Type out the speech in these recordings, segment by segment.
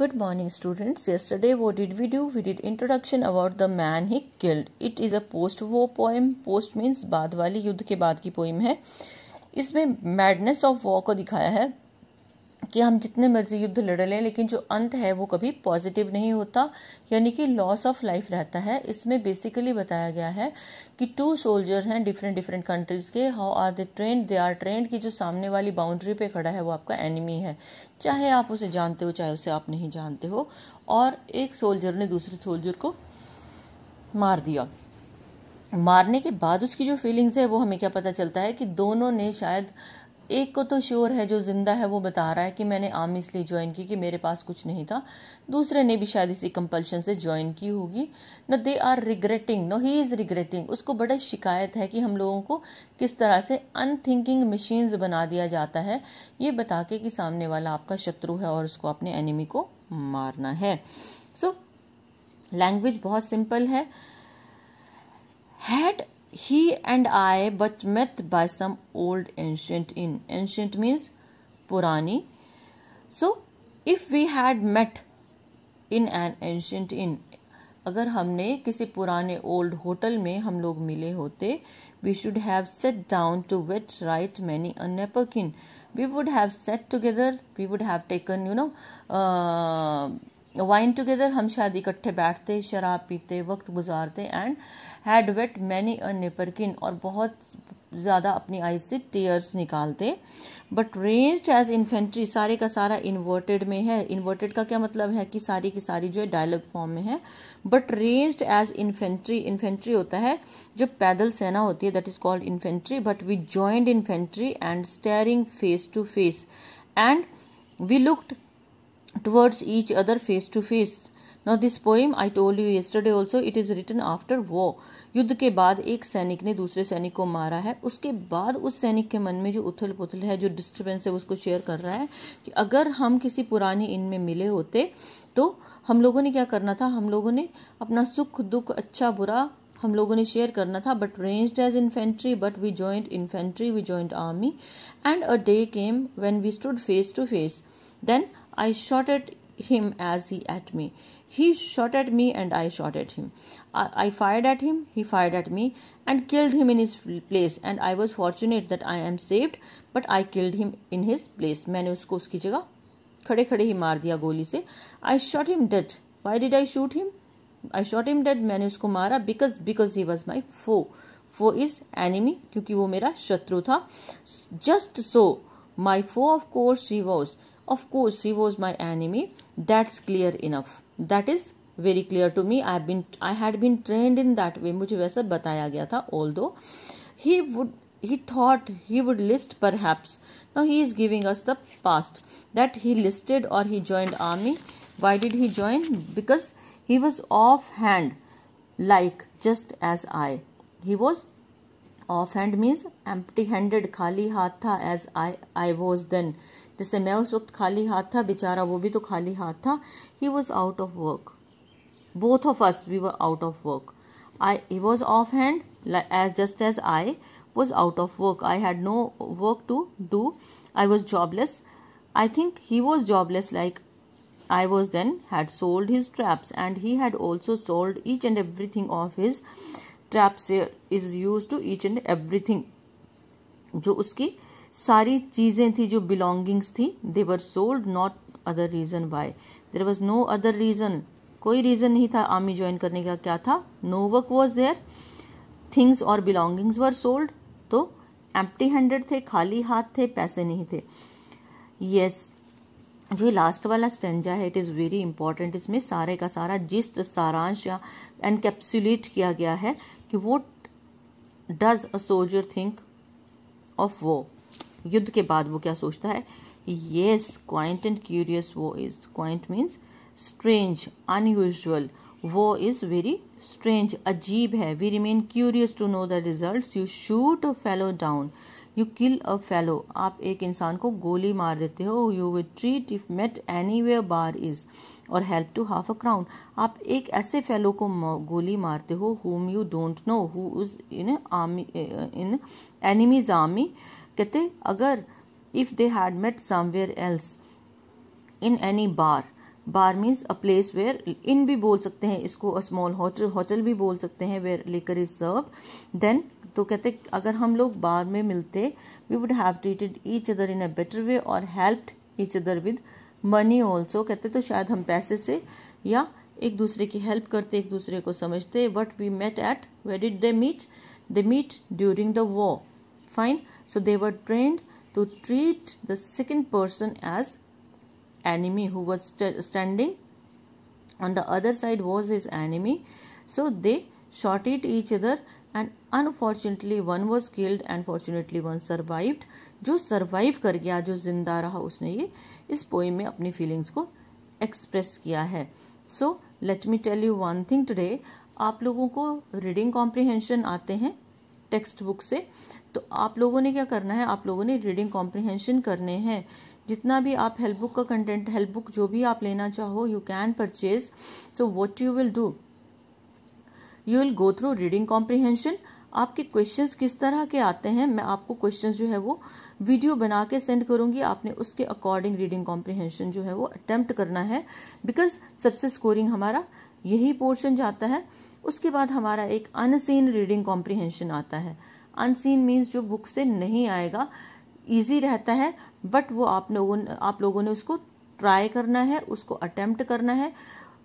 Good morning students. Yesterday what did we do? We did introduction about the man he killed. It is a post-war poem. Post means baad wali yuddh ke baad ki poem hai isme madness of war ko dikhaya hai कि हम जितने मर्जी युद्ध लड़ लें लेकिन जो अंत है वो कभी पॉजिटिव नहीं होता यानी कि लॉस ऑफ लाइफ रहता है इसमें बेसिकली बताया गया है कि टू सोल्जर हैं डिफरेंट डिफरेंट कंट्रीज के how are they trained they are trained कि जो सामने वाली बाउंड्री पे खड़ा है वो आपका एनिमी है चाहे आप उसे जानते हो चाहे उसे आप नहीं जानते हो और एक सोल्जर ने दूसरे सोल्जर को मार दिया मारने के बाद उसकी जो फीलिंग्स है वो हमें क्या पता चलता है कि दोनों ने शायद एक को तो श्योर है जो जिंदा है वो बता रहा है कि मैंने आम इसलिए ज्वाइन की कि मेरे पास कुछ नहीं था दूसरे ने भी शायद इसी कंपल्शन से ज्वाइन की होगी न they are regretting no he is regretting उसको बड़ा शिकायत है कि हम लोगों को किस तरह से अनथिंकिंग मशीन्स बना दिया जाता है ये बता के कि सामने वाला आपका शत्रु है और उसको अपने एनिमी को मारना है सो so, लैंग्वेज बहुत सिंपल है had he and I but met by some old ancient in Ancient means Purani. So, if we had met in an ancient in agar humne kisi purane old hotel mein hum log mile hote we should have sat down to to right many a napkin we would have sat together we would have taken you know uh, wine together हम शायद इकट्ठे बैठते शराब पीते वक्त गुजारते and had wet many a nipperkin और बहुत ज़्यादा अपनी आई से टीयर्स निकालते बट रेंज एज इन्फेंट्री सारे का सारा इन्वर्टेड में है इन्वर्टेड का क्या मतलब है कि सारी की सारी जो है डायलॉग फॉर्म में है but ranged as infantry infantry होता है जो पैदल सेना होती है that is called infantry but we joined infantry and staring face to face and we looked towards each other face to face now this poem I told you yesterday also it is written after war युद्ध के बाद एक सैनिक ने दूसरे सैनिक को मारा है उसके बाद उस सैनिक के मन में जो उथल पुथल है जो डिस्टर्बेंस है उसको शेयर कर रहा है कि अगर हम किसी पुराने इनमें मिले होते तो हम लोगों ने क्या करना था हम लोगों ने अपना सुख दुख अच्छा बुरा हम लोगों ने शेयर करना था but ranged as infantry but we joined infantry we joined army and a day came when we stood face to face then I shot at him as he at me. He shot at me and I shot at him. I, I fired at him, he fired at me, and killed him in his place. And I was fortunate that I am saved, but I killed him in his place. मैंने उसको उसकी जगह खड़े खड़े ही मार दिया गोली से. I shot him dead. Why did I shoot him? I shot him dead. मैंने उसको मारा because because he was my foe. Foe is enemy. क्योंकि वो मेरा शत्रु था Just so, my foe of course he was. Of course, he was my enemy. That's clear enough. That is very clear to me. I have been I had been trained in that way. मुझे वैसा बताया गया था. Although he would he thought he would list perhaps. Now he is giving us the past that he listed or he joined army. Why did he join? Because he was off hand, like just as I. He was off hand means empty handed khali hath tha as I I was then. जैसे मैं उस वक्त खाली हाथ था बेचारा वो भी तो खाली हाथ था he was out of work both of us we were out of work I he was off hand as just as I was out of work I had no work to do I was jobless I think he was jobless like I was then had sold his traps, and he had also sold each and everything of his traps is used to each and everything जो उसकी सारी चीज़ें थी जो belongings थी they were sold not other reason why there was no other reason कोई reason नहीं था आर्मी ज्वाइन करने का क्या था no work was there things और बिलोंगिंग्स वर सोल्ड तो एम्प्टी हैंडेड थे खाली हाथ थे पैसे नहीं थे यस yes, जो लास्ट वाला स्टेंजा है इट इज़ वेरी इंपॉर्टेंट इसमें सारे का सारा जिस्ट सारांश या एनकेप्सुलेट किया गया है कि वो does a soldier think of वो युद्ध के बाद वो क्या सोचता है येस क्वाइंट एंड क्यूरियस वो is quaint means strange unusual वो इज वेरी स्ट्रेंज अजीब है we remain curious to know the result you shoot a fellow down you kill a fellow आप एक इंसान को गोली मार देते हो you will treat if met any way bar is और help to half a crown आप एक ऐसे फेलो को गोली मारते हो whom you don't know who is in army in enemies army कहते अगर if they had met somewhere else in any bar bar means a place where inn भी बोल सकते हैं इसको अ स्मॉल होटल होटल भी बोल सकते हैं वेयर लेकर इज सर्व देन तो कहते अगर हम लोग बार में मिलते we would have treated each other in a better way और helped each other with money also कहते तो शायद हम पैसे से या एक दूसरे की हेल्प करते एक दूसरे को समझते but we met at where did they meet they meet during the war fine So they were trained to treat the second person as enemy who was st standing on the other side was his enemy. So they shot at each other and unfortunately one was killed and fortunately one survived जो survive कर गया जो जिंदा रहा उसने ये इस poem में अपनी फीलिंग्स को एक्सप्रेस किया है so let me tell you one thing today आप लोगों को रीडिंग कॉम्प्रिहेंशन आते हैं टेक्स्ट बुक से तो आप लोगों ने क्या करना है आप लोगों ने रीडिंग कॉम्प्रिहेंशन करने हैं जितना भी आप हेल्प बुक का कंटेंट हेल्प बुक जो भी आप लेना चाहो you can purchase so what you will do you will go through reading comprehension आपके क्वेश्चन किस तरह के आते हैं मैं आपको क्वेश्चन जो है वो वीडियो बना के सेंड करूंगी आपने उसके अकॉर्डिंग रीडिंग कॉम्प्रिहेंशन जो है वो अटेम्प्ट करना है बिकॉज सबसे स्कोरिंग हमारा यही पोर्शन जाता है उसके बाद हमारा एक अनसीन रीडिंग कॉम्प्रिहेंशन आता है अनसीन मीन्स जो बुक से नहीं आएगा ईजी रहता है बट वो आप लोगों आप लोगों ने उसको ट्राई करना है उसको अटेम्प्ट करना है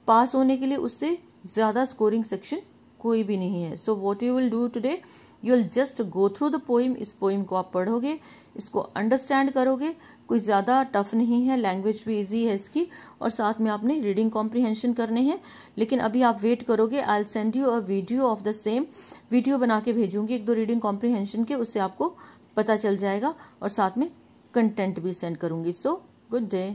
पास होने के लिए उससे ज़्यादा स्कोरिंग सेक्शन कोई भी नहीं है so what you will do today you will just go through the poem इस पोइम को आप पढ़ोगे इसको अंडरस्टैंड करोगे कोई ज़्यादा टफ नहीं है लैंग्वेज भी इजी है इसकी और साथ में आपने रीडिंग कॉम्प्रिहेंशन करने हैं लेकिन अभी आप वेट करोगे I'll send you a video of the same video बना के भेजूंगी एक दो रीडिंग कॉम्प्रिहेंशन के उससे आपको पता चल जाएगा और साथ में कंटेंट भी सेंड करूंगी सो गुड डे